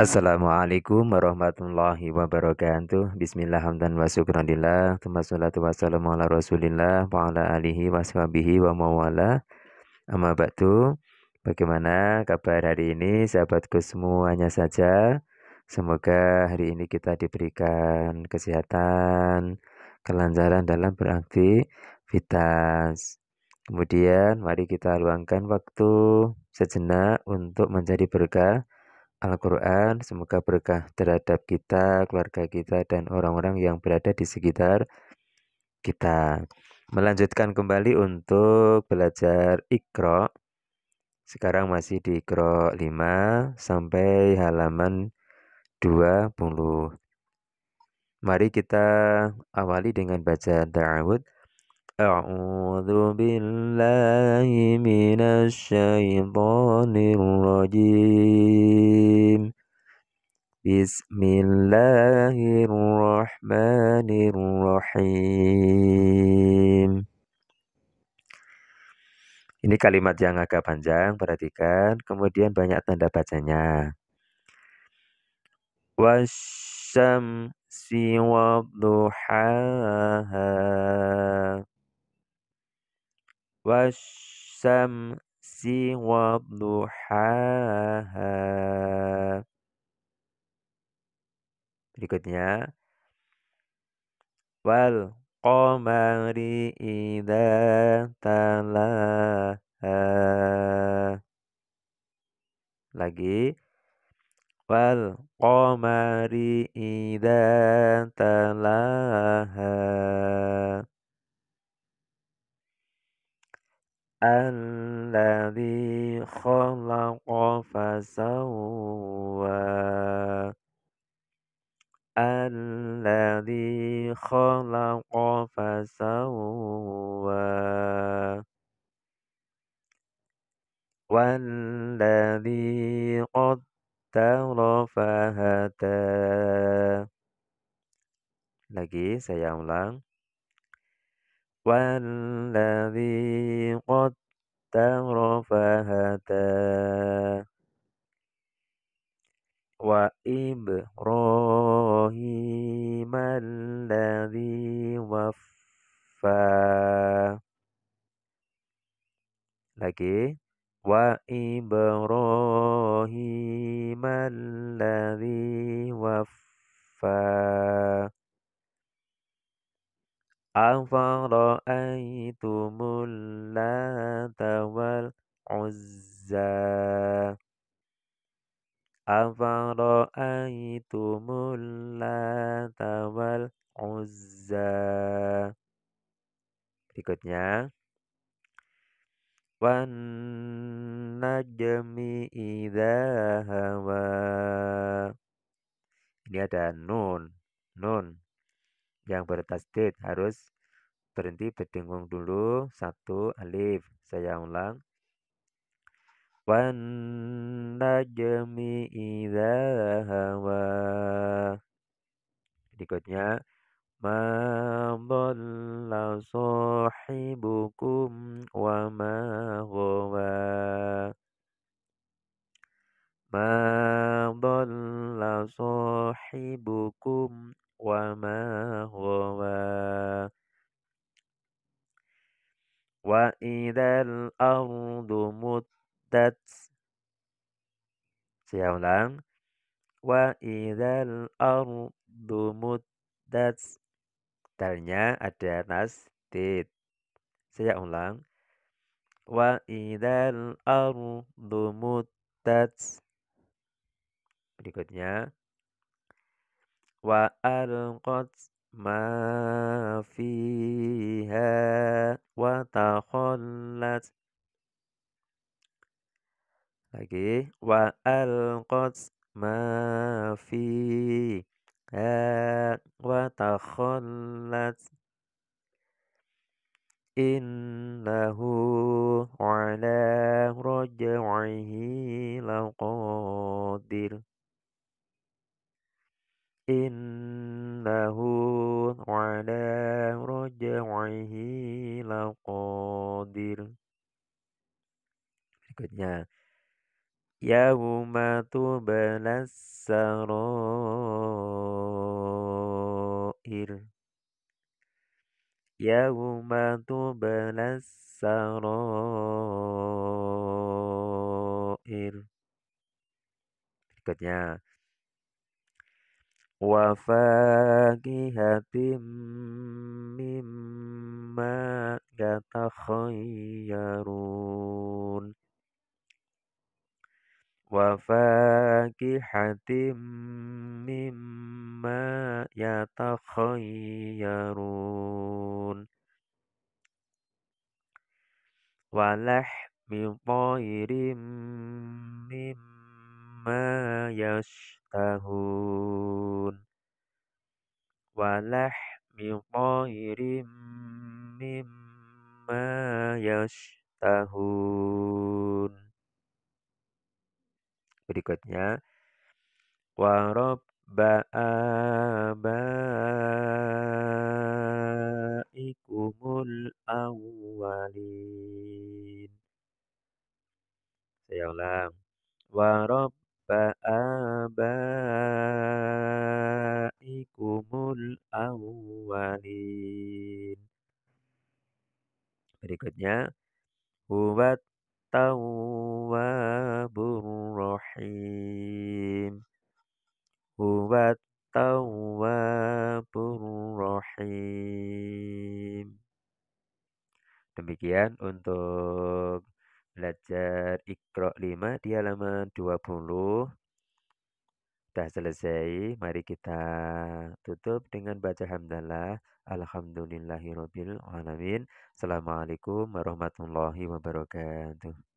Assalamualaikum warahmatullahi wabarakatuh Bismillah alhamdulillah wa syukranillah Tuma salatu rasulillah Wa ala alihi wa wa mawala Amma Bagaimana kabar hari ini sahabatku semuanya saja Semoga hari ini kita diberikan kesehatan Kelancaran dalam beraktivitas Kemudian mari kita luangkan waktu sejenak untuk menjadi berkah Al-Quran. Semoga berkah terhadap kita, keluarga kita, dan orang-orang yang berada di sekitar kita. Melanjutkan kembali untuk belajar Iqra. Sekarang masih di Iqra 5 sampai halaman 20. Mari kita awali dengan baca Da'awud. أعوذ بالله من الشيطان الرجيم بسم الله الرحمن الرحيم Ini kalimat yang agak panjang, perhatikan. Kemudian banyak tanda bacanya. Wasyam siwa duhaha wasyamsi wadduhaha. Berikutnya wal qamari idza talaha. Lagi wal qamari idza talaha الذي خلق فسوى الذي خلق فسوى والذي قدر فهدى lagi saya ulang والذي قدر فهدى وإبراهيم الذي وفى لكي وإبراهيم الذي وفى Angfong ro ang itu mula tawal ozar. Angfong ro ang Berikutnya, warna demi idah hamar ini ada nun nun yang bertasdid harus berhenti berdengung dulu satu alif saya ulang wan najmi idza hawa berikutnya ma dhalla sahibukum wa ma ghawa رتت saya ulang wa idal ardu muddat dalnya ada nas did. saya ulang wa idal ardu muddat berikutnya wa alqat ma fiha lagi wa alqat ma fi wa takhallat innahu ala raj'ihi laqadir innahu ala raj'ihi laqadir berikutnya Yaguma tu bana saroo ir, yaguma tu bana saroo ir, berikutnya wafagi hati mimma gatahoy yaroon. وفاكحة مما يتخيرون ولحم طير مما يشتهون ولحم طير مما يشتهون berikutnya wa rabba awwalin saya ulang wa rabba awwalin berikutnya huwat tawwabur الرحيم هو التواب الرحيم Demikian untuk belajar Iqra lima di halaman 20. Sudah selesai, mari kita tutup dengan baca hamdalah. Alhamdulillahirabbil alamin. Assalamualaikum warahmatullahi wabarakatuh.